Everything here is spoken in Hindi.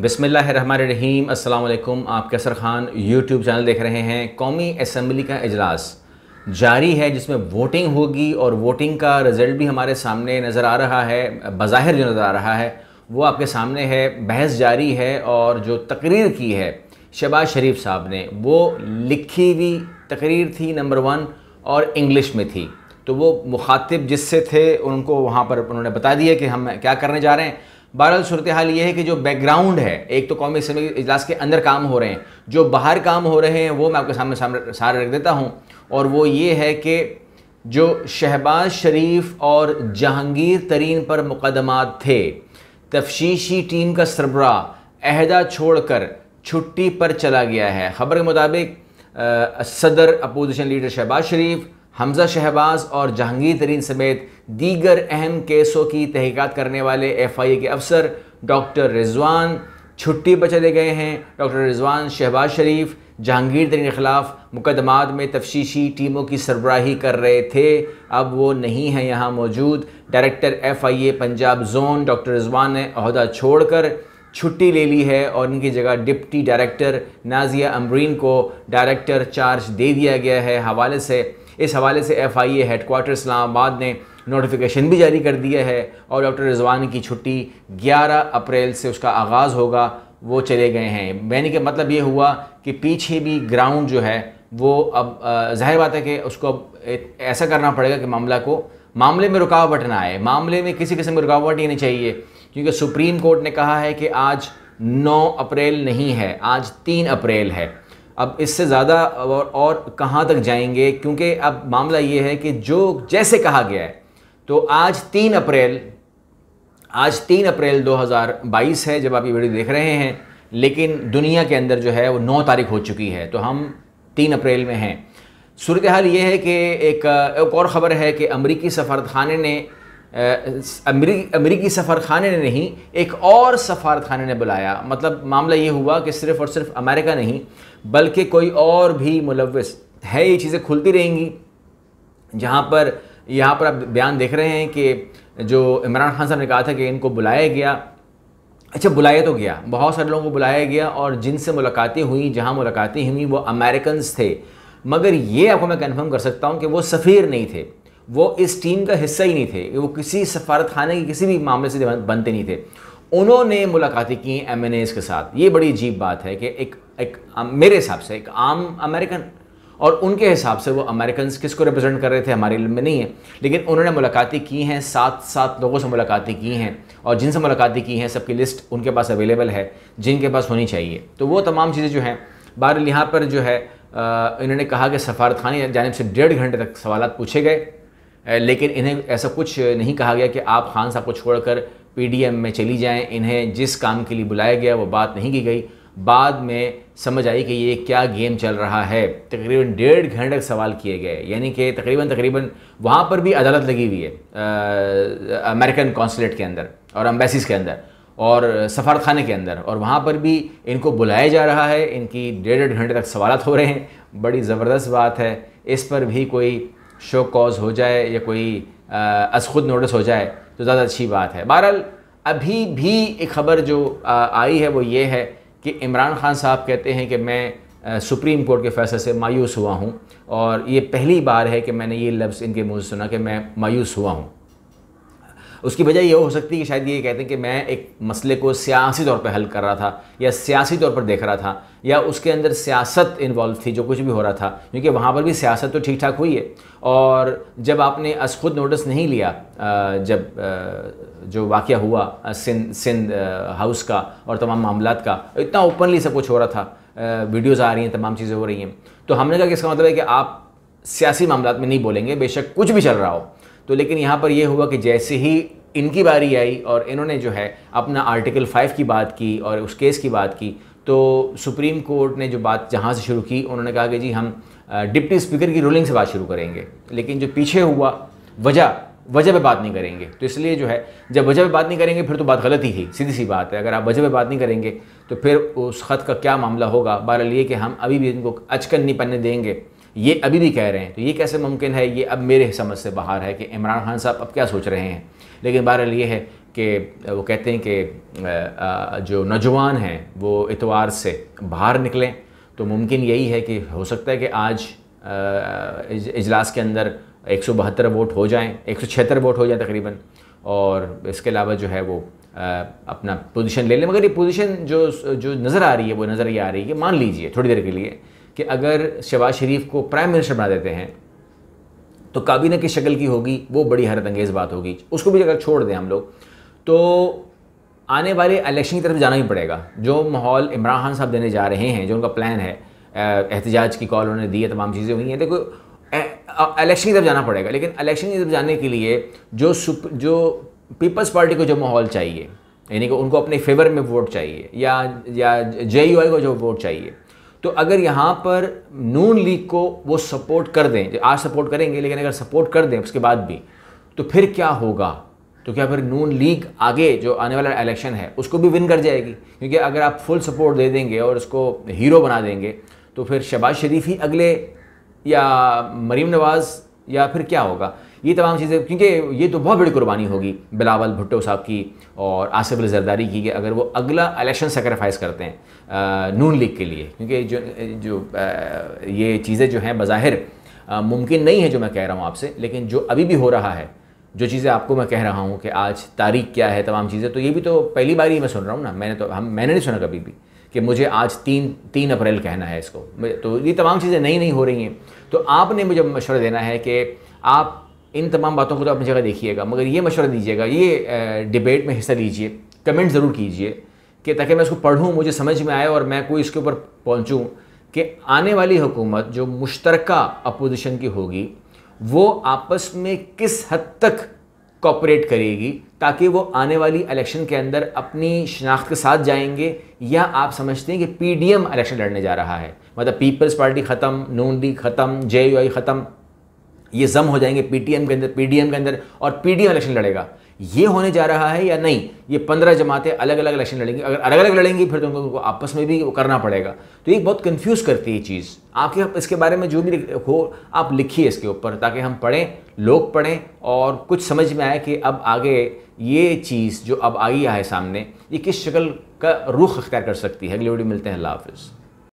बसमीम असल आप कैसर खान यूट्यूब चैनल देख रहे हैं कौमी असम्बली का अजलास जारी है जिसमें वोटिंग होगी और वोटिंग का रिज़ल्ट भी हमारे सामने नज़र आ रहा है बज़ाहिर जो नज़र आ रहा है वो आपके सामने है बहस जारी है और जो तकरीर की है शबाज शरीफ साहब ने वो लिखी हुई तकरीर थी नंबर वन और इंग्लिश में थी तो वो मुखातिब जिससे थे उनको वहाँ पर उन्होंने बता दिया कि हम क्या करने जा रहे हैं बहरहाल सूरत हाल ये है कि जो बैकग्राउंड है एक तो कौमी असम्बली इजलास के अंदर काम हो रहे हैं जो बाहर काम हो रहे हैं वो मैं आपके सामने सामने सारे रख देता हूँ और वो ये है कि जो शहबाज शरीफ और जहांगीर तरीन पर मुकदमा थे तफशीशी टीम का सरबरा अहदा छोड़कर छुट्टी पर चला गया है खबर के मुताबिक सदर अपोजिशन लीडर शहबाज शरीफ हमजा शहबाज और जहांगीर तरीन समेत दीगर अहम केसों की तहकीक़त करने वाले एफ आई ए के अफसर डॉक्टर रिजवान छुट्टी पर चले गए हैं डॉक्टर रिजवान शहबाज शरीफ जहांगीर तरीन के ख़िलाफ़ मुकदमात में तफ्शीशी टीमों की सरबराही कर रहे थे अब वो नहीं हैं यहाँ मौजूद director F I A Punjab zone doctor Rizwan ने अहदा छोड़ कर छुट्टी ले ली है और इनकी जगह डिप्टी डायरेक्टर नाजिया अमरीन को डायरेक्टर चार्ज दे दिया गया है हवाले से इस हवाले से एफ आई ए इस्लामाबाद ने नोटिफिकेशन भी जारी कर दिया है और डॉक्टर रिजवान की छुट्टी 11 अप्रैल से उसका आगाज़ होगा वो चले गए हैं यानी कि मतलब ये हुआ कि पीछे भी ग्राउंड जो है वो अब जाहिर बात है कि उसको अब ऐसा करना पड़ेगा कि मामला को मामले में रुकावट ना आए मामले में किसी किस्म की रुकावट ही नहीं चाहिए क्योंकि सुप्रीम कोर्ट ने कहा है कि आज 9 अप्रैल नहीं है आज 3 अप्रैल है अब इससे ज़्यादा और, और कहाँ तक जाएंगे क्योंकि अब मामला ये है कि जो जैसे कहा गया है तो आज तीन अप्रैल आज तीन अप्रैल 2022 है जब आप ये वीडियो देख रहे हैं लेकिन दुनिया के अंदर जो है वो नौ तारीख हो चुकी है तो हम तीन अप्रैल में हैं सूरत हाल ये है कि एक एक और ख़बर है कि अमरीकी सफारतखाने ने अमरीकी सफ़ारखाने ने नहीं एक और सफ़ारतखाने ने बुलाया मतलब मामला ये हुआ कि सिर्फ़ और सिर्फ अमेरिका नहीं बल्कि कोई और भी मुलविस है ये चीज़ें खुलती रहेंगी जहाँ पर यहाँ पर आप बयान देख रहे हैं कि जो इमरान खान साहब ने कहा था कि इनको बुलाया गया अच्छा बुलाया तो गया बहुत सारे लोगों को बुलाया गया और जिनसे मुलाकातें हुई जहाँ मुलाकातें हुई वो अमेरिकन थे मगर ये आपको मैं कन्फर्म कर सकता हूँ कि वो सफ़ीर नहीं थे वो इस टीम का हिस्सा ही नहीं थे वो किसी सफारत खाने के किसी भी मामले से बनते नहीं थे उन्होंने मुलाकातें की एम के साथ ये बड़ी अजीब बात है कि एक एक मेरे हिसाब से एक आम अमेरिकन और उनके हिसाब से वो अमेरिकन किसको रिप्रेजेंट कर रहे थे हमारे इल्म में नहीं है लेकिन उन्होंने मुलाकातें की हैं सात सात लोगों से मुलाकातें की हैं और जिनसे मुलाकातें की हैं सबकी लिस्ट उनके पास अवेलेबल है जिनके पास होनी चाहिए तो वो तमाम चीज़ें जो हैं बहर यहाँ पर जो है इन्होंने कहा कि सफारत खानी जानब से डेढ़ घंटे तक सवाल पूछे गए लेकिन इन्हें ऐसा कुछ नहीं कहा गया कि आप खान साहब को छोड़कर पीडीएम में चली जाएं इन्हें जिस काम के लिए बुलाया गया वो बात नहीं की गई बाद में समझ आई कि ये क्या गेम चल रहा है तकरीबन डेढ़ घंटे तक सवाल किए गए यानी कि तकरीबन तकरीबन वहाँ पर भी अदालत लगी हुई है अमेरिकन कौंसलेट के अंदर और अम्बेसिस के अंदर और सफारत के अंदर और वहाँ पर भी इनको बुलाया जा रहा है इनकी डेढ़ डेढ़ घंटे तक सवाल हो रहे हैं बड़ी ज़बरदस्त बात है इस पर भी कोई शो कॉज हो जाए या कोई अस खुद नोटिस हो जाए तो ज़्यादा अच्छी बात है बहरहाल अभी भी एक खबर जो आ, आई है वो ये है कि इमरान खान साहब कहते हैं कि मैं सुप्रीम कोर्ट के फैसले से मायूस हुआ हूँ और ये पहली बार है कि मैंने ये लफ्ज़ इनके मुँह से सुना कि मैं मायूस हुआ हूँ उसकी वजह यह हो सकती है कि शायद ये कहते हैं कि मैं एक मसले को सियासी तौर पर हल कर रहा था या सियासी तौर पर देख रहा था या उसके अंदर सियासत इन्वॉल्व थी जो कुछ भी हो रहा था क्योंकि वहाँ पर भी सियासत तो ठीक ठाक हुई है और जब आपने अस खुद नोटिस नहीं लिया जब जो वाक़ हुआ सिंध सिंध हाउस का और तमाम मामला का इतना ओपनली सब कुछ हो रहा था वीडियोज़ आ रही हैं तमाम चीज़ें हो रही हैं तो हमने कहा कि इसका मतलब है कि आप सियासी मामला में नहीं बोलेंगे बेशक कुछ भी चल रहा हो तो लेकिन यहाँ पर यह हुआ कि जैसे ही इनकी बारी आई और इन्होंने जो है अपना आर्टिकल फ़ाइव की बात की और उस केस की बात की तो सुप्रीम कोर्ट ने जो बात जहाँ से शुरू की उन्होंने कहा कि जी हम डिप्टी स्पीकर की रूलिंग से बात शुरू करेंगे लेकिन जो पीछे हुआ वजह वजह पे बात नहीं करेंगे तो इसलिए जो है जब वजह पे बात नहीं करेंगे फिर तो बात गलत ही थी सीधी सी बात है अगर आप वजह पे बात नहीं करेंगे तो फिर उस ख़त का क्या मामला होगा बहरहाल ये कि हम अभी भी इनको अचकन नहीं पन्ने देंगे ये अभी भी कह रहे हैं तो ये कैसे मुमकिन है ये अब मेरे समझ से बाहर है कि इमरान खान साहब अब क्या सोच रहे हैं लेकिन बहरहाल ये है कि वो कहते हैं कि जो नौजवान हैं वो इतवार से बाहर निकलें तो मुमकिन यही है कि हो सकता है कि आज इजलास के अंदर एक सौ बहत्तर वोट हो जाएँ एक सौ छिहत्तर वोट हो जाए तकरीबन और इसके अलावा जो है वो आ, अपना पोजीशन ले लें मगर ये पोजीशन जो जो नज़र आ रही है वो नज़र ये आ रही है मान लीजिए थोड़ी देर के लिए कि अगर शहबाज शरीफ को प्राइम मिनिस्टर बना देते हैं तो काबीना की शक्ल की होगी वो बड़ी हैरत अंगेज़ बात होगी उसको भी अगर छोड़ दें हम लोग तो आने वाले इलेक्शन की तरफ जाना ही पड़ेगा जो माहौल इमरान खान साहब देने जा रहे हैं जो उनका प्लान है एहतजाज की कॉल उन्होंने दी है तमाम चीज़ें हुई हैं देखो इलेक्शन की तरफ जाना पड़ेगा लेकिन इलेक्शन की तरफ जाने के लिए जो सुप जो पीपल्स पार्टी को जो माहौल चाहिए यानी कि उनको अपने फेवर में वोट चाहिए या या जे को जो वोट चाहिए तो अगर यहाँ पर नून लीग को वो सपोर्ट कर दें आज सपोर्ट करेंगे लेकिन अगर सपोर्ट कर दें उसके बाद भी तो फिर क्या होगा तो क्या फिर नून लीग आगे जो आने वाला इलेक्शन है उसको भी विन कर जाएगी क्योंकि अगर आप फुल सपोर्ट दे देंगे और उसको हीरो बना देंगे तो फिर शबाज शरीफ ही अगले या मरीम नवाज़ या फिर क्या होगा ये तमाम चीज़ें क्योंकि ये तो बहुत बड़ी कुर्बानी होगी बिलावल भुट्टो साहब की और आसिफ अली जरदारी की कि अगर वो अगला इलेक्शन सेक्रीफाइस करते हैं नून लीग के लिए क्योंकि जो जो आ, ये चीज़ें जो हैं बज़ाहिर मुमकिन नहीं है जो मैं कह रहा हूँ आपसे लेकिन जो अभी भी हो रहा है जो चीज़ें आपको मैं कह रहा हूँ कि आज तारीख क्या है तमाम चीज़ें तो ये भी तो पहली बार ही मैं सुन रहा हूँ ना मैंने तो हम मैंने नहीं सुना कभी भी कि मुझे आज तीन तीन अप्रैल कहना है इसको तो ये तमाम चीज़ें नई नई हो रही हैं तो आपने मुझे मशवरा देना है कि आप इन तमाम बातों को तो अपनी जगह देखिएगा मगर ये मशवरा दीजिएगा ये डिबेट में हिस्सा लीजिए कमेंट ज़रूर कीजिए कि ताकि मैं उसको पढ़ूँ मुझे समझ में आए और मैं कोई इसके ऊपर पहुँचूँ कि आने वाली हुकूमत जो मुश्तर अपोजिशन की होगी वो आपस में किस हद तक कॉपरेट करेगी ताकि वो आने वाली इलेक्शन के अंदर अपनी शनाख्त के साथ जाएंगे या आप समझते हैं कि पीडीएम इलेक्शन लड़ने जा रहा है मतलब पीपल्स पार्टी ख़त्म नून लीग ख़त्म जे ख़त्म ये जम हो जाएंगे पीटीएम के अंदर पीडीएम के अंदर और पीडीएम इलेक्शन लड़ेगा ये होने जा रहा है या नहीं ये पंद्रह जमातें अलग अलग इलेक्शन लड़ेंगी अगर अलग अलग लड़ेंगी फिर तो उनको, उनको आपस में भी करना पड़ेगा तो ये बहुत कंफ्यूज करती है चीज़ आपके आप इसके बारे में जो भी हो आप लिखिए इसके ऊपर ताकि हम पढ़ें लोग पढ़ें और कुछ समझ में आए कि अब आगे ये चीज़ जो अब आई है सामने ये किस शक्ल का रुख अख्तियार कर सकती है अगली वीडियो मिलते हैं अल्लाह हाफिज़